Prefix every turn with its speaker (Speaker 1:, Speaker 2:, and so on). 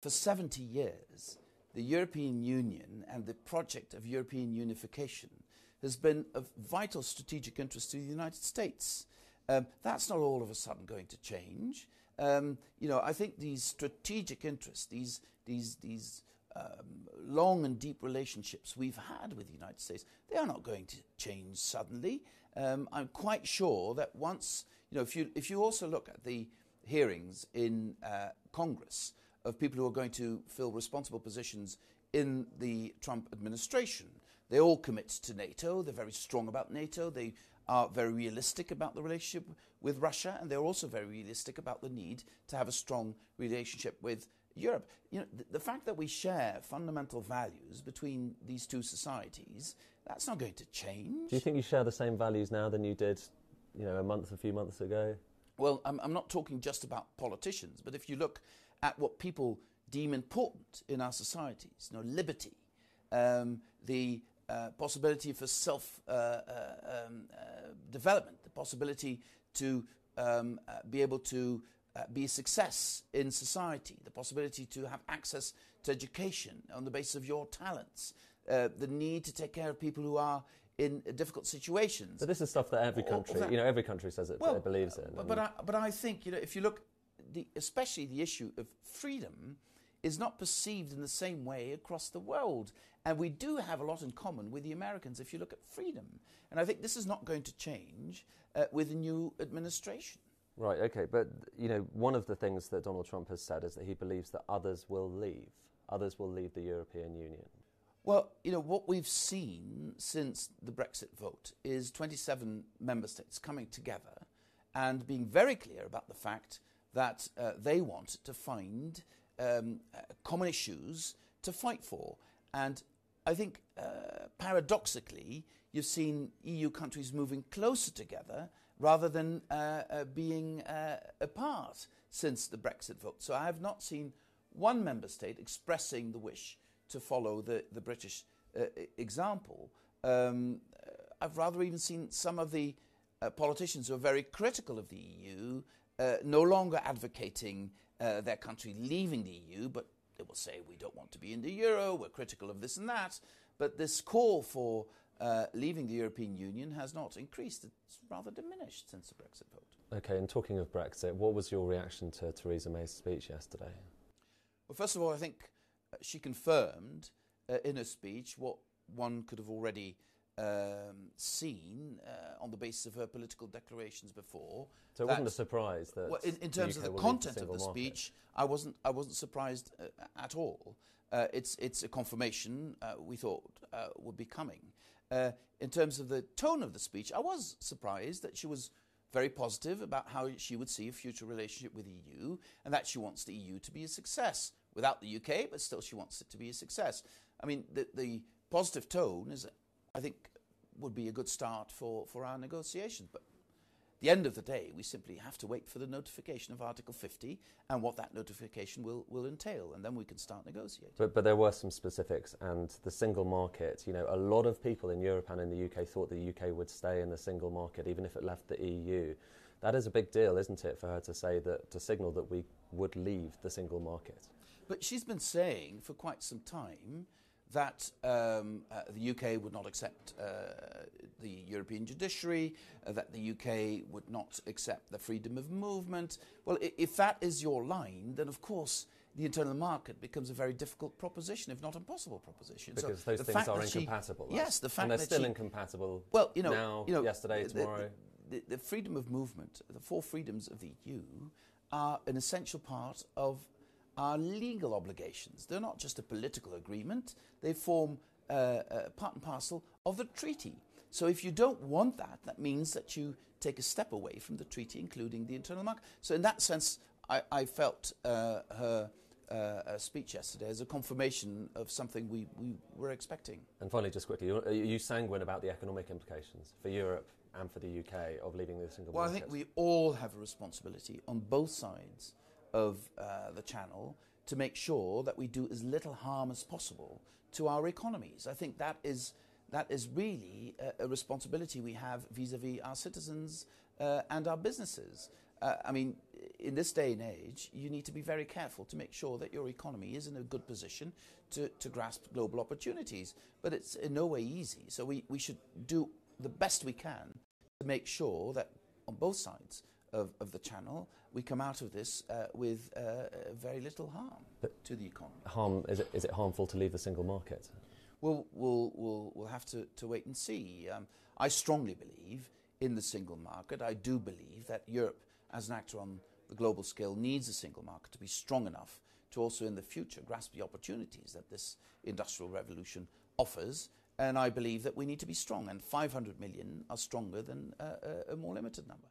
Speaker 1: For 70 years, the European Union and the project of European unification has been of vital strategic interest to the United States. Um, that's not all of a sudden going to change. Um, you know, I think these strategic interests, these these these um, long and deep relationships we've had with the United States, they are not going to change suddenly. Um, I'm quite sure that once, you know, if you if you also look at the hearings in uh, Congress, of people who are going to fill responsible positions in the Trump administration. They all commit to NATO. They're very strong about NATO. They are very realistic about the relationship with Russia, and they're also very realistic about the need to have a strong relationship with Europe. You know, th- the fact that we share fundamental values between these two societies,
Speaker 2: that's not going to change. Do you think you share the same values now than you did, you know, a month, a few months ago? Well,
Speaker 1: I'm, I'm not talking just about
Speaker 2: politicians, but if you look at what people
Speaker 1: deem important in our societies. You know, liberty, um, the uh, possibility for self uh, uh um, uh, development, the possibility to um, uh, be able to be a success in society, the possibility to have access to education on the basis of your talents, the need to take care of people who are in difficult situations. But this
Speaker 2: is stuff that every country, or, or that, you know, every country says it well, believes in. But, but I,
Speaker 1: but I think you know, if you look the, especially the issue of freedom is not perceived in the same way across the world. And we do have a lot in common with the Americans if you look at freedom. And I think this is not going to change uh, with the new administration.
Speaker 2: Right, okay. But, you know, one of the things that Donald Trump has said is that he believes that others will leave. Others will leave the European Union.
Speaker 1: Well, you know, what we've seen since the Brexit vote is 27 member states coming together and being very clear about the fact that uh, they want to find um, common issues to fight for. And I think uh, paradoxically, you've seen EU countries moving closer together rather than uh, uh, being uh, apart since the Brexit vote. So I have not seen one member state expressing the wish to follow the, the British uh, example. Um, I've rather even seen some of the uh, politicians who are very critical of the EU uh, no longer advocating uh, their country leaving the EU, but they will say, we don't want to be in the euro, we're critical of this and that. But this call for uh, leaving the European Union has not increased. It's rather diminished since the Brexit
Speaker 2: vote. Okay, and talking of Brexit, what was your reaction to Theresa May's speech yesterday?
Speaker 1: Well, first of all, I think she confirmed uh, in her speech what one could have already um, seen uh, on the basis of her political declarations before. So it wasn't a surprise that well, in, in terms of the content of the market. speech, I wasn't I wasn't surprised uh, at all. Uh, it's it's a confirmation uh, we thought uh, would be coming. Uh, in terms of the tone of the speech, I was surprised that she was very positive about how she would see a future relationship with the EU and that she wants the EU to be a success without the UK, but still she wants it to be a success. I mean, the, the positive tone is I think would be a good start for, for our negotiations. But at the end of the day, we simply have to wait for the notification of Article 50 and what that notification will, will entail, and then we can start negotiating.
Speaker 2: But, but there were some specifics, and the single market, you know, a lot of people in Europe and in the UK thought the UK would stay in the single market, even if it left the EU. That is a big deal, isn't it, for her to say that, to signal that we would leave the single market?
Speaker 1: But she's been saying for quite some time that um, uh, the UK would not accept uh, the European judiciary, uh, that the UK would not accept the freedom of movement. Well, if that is your line, then of course the internal market becomes a very difficult proposition, if not impossible proposition. Because so those things are incompatible. She, Yes, the fact and they're that still she, incompatible. Well, you know, now, you know, yesterday, the, tomorrow. The, the, the freedom of movement, the four freedoms of the EU, are an essential part of are legal obligations. They're not just a political agreement, they form uh, uh, part and parcel of the treaty. So if you don't want that, that means that you take a step away from the treaty, including the internal market. So in that sense, I, I felt uh, her. Uh, uh speech yesterday as a confirmation of something we, we were expecting.
Speaker 2: And finally, just quickly, are you sanguine about the economic implications for Europe and for the UK of leaving the single well, market?
Speaker 1: Well, I think we all have a responsibility on both sides of uh, the channel to make sure that we do as little harm as possible to our economies. I think that is that is really a, a responsibility we have vis-a-vis our citizens uh, and our businesses. Uh, I mean, in this day and age, you need to be very careful to make sure that your economy is in a good position to, to grasp global opportunities. But it's in no way easy. So we, we should do the best we can to make sure that on both sides of, of the channel, we come out of this uh, with uh, very little harm but to the economy.
Speaker 2: Harm is it, is it harmful to leave the single market?
Speaker 1: Well, we'll, we'll, we'll have to, to wait and see. Um, I strongly believe in the single market. I do believe that Europe, as an actor on the global scale, needs a single market to be strong enough to also in the future grasp the opportunities that this industrial revolution offers and I believe that we need to be strong, and 500 million are stronger than a more limited number.